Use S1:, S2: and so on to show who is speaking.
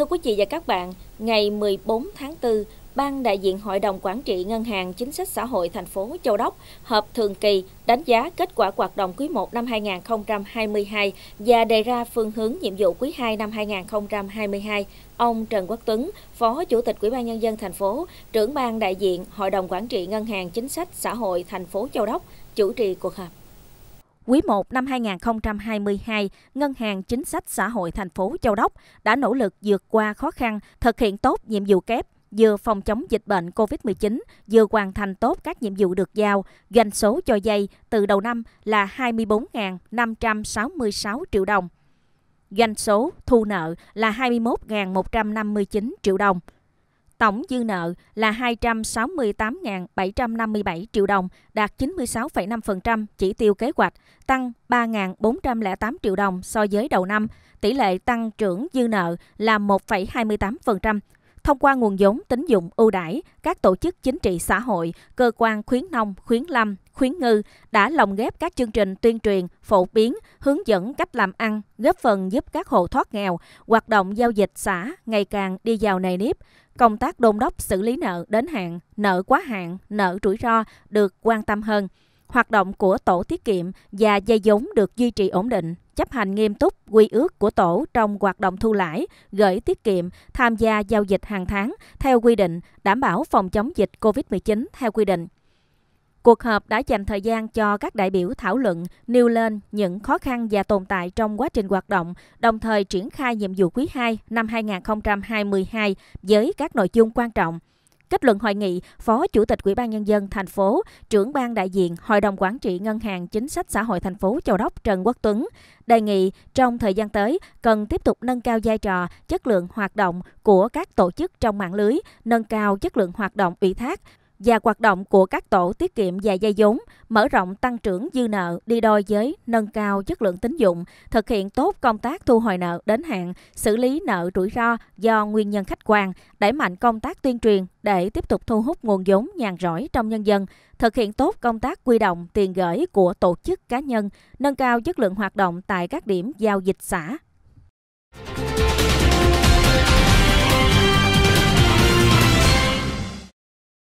S1: Thưa quý vị và các bạn, ngày 14 tháng 4, Ban đại diện Hội đồng Quản trị Ngân hàng Chính sách Xã hội thành phố Châu Đốc họp thường kỳ đánh giá kết quả hoạt động quý 1 năm 2022 và đề ra phương hướng nhiệm vụ quý 2 năm 2022. Ông Trần Quốc Tuấn, Phó Chủ tịch Ủy ban nhân dân thành phố, trưởng ban đại diện Hội đồng Quản trị Ngân hàng Chính sách Xã hội thành phố Châu Đốc chủ trì cuộc họp. Quý 1 năm 2022, Ngân hàng Chính sách Xã hội thành phố Châu Đốc đã nỗ lực vượt qua khó khăn, thực hiện tốt nhiệm vụ kép vừa phòng chống dịch bệnh COVID-19, vừa hoàn thành tốt các nhiệm vụ được giao, doanh số cho dây từ đầu năm là 24.566 triệu đồng. Doanh số thu nợ là 21.159 triệu đồng. Tổng dư nợ là 268.757 triệu đồng, đạt 96,5% chỉ tiêu kế hoạch, tăng 3.408 triệu đồng so với đầu năm. Tỷ lệ tăng trưởng dư nợ là 1,28%, Thông qua nguồn vốn tín dụng ưu đãi, các tổ chức chính trị xã hội, cơ quan khuyến nông, khuyến lâm, khuyến ngư đã lồng ghép các chương trình tuyên truyền, phổ biến, hướng dẫn cách làm ăn, góp phần giúp các hộ thoát nghèo, hoạt động giao dịch xã ngày càng đi vào nề nếp. Công tác đôn đốc xử lý nợ đến hạn, nợ quá hạn, nợ rủi ro được quan tâm hơn hoạt động của tổ tiết kiệm và dây giống được duy trì ổn định, chấp hành nghiêm túc quy ước của tổ trong hoạt động thu lãi, gửi tiết kiệm, tham gia giao dịch hàng tháng theo quy định, đảm bảo phòng chống dịch COVID-19 theo quy định. Cuộc họp đã dành thời gian cho các đại biểu thảo luận, nêu lên những khó khăn và tồn tại trong quá trình hoạt động, đồng thời triển khai nhiệm vụ quý 2 năm 2022 với các nội dung quan trọng – Kết luận hội nghị, Phó Chủ tịch Ủy ban nhân dân thành phố, trưởng ban đại diện Hội đồng quản trị Ngân hàng Chính sách xã hội thành phố Châu Đốc Trần Quốc Tuấn đề nghị trong thời gian tới cần tiếp tục nâng cao vai trò, chất lượng hoạt động của các tổ chức trong mạng lưới, nâng cao chất lượng hoạt động ủy thác, và hoạt động của các tổ tiết kiệm và vay vốn, mở rộng tăng trưởng dư nợ đi đôi với nâng cao chất lượng tín dụng, thực hiện tốt công tác thu hồi nợ đến hạn, xử lý nợ rủi ro do nguyên nhân khách quan, đẩy mạnh công tác tuyên truyền để tiếp tục thu hút nguồn vốn nhàn rỗi trong nhân dân, thực hiện tốt công tác quy động tiền gửi của tổ chức cá nhân, nâng cao chất lượng hoạt động tại các điểm giao dịch xã,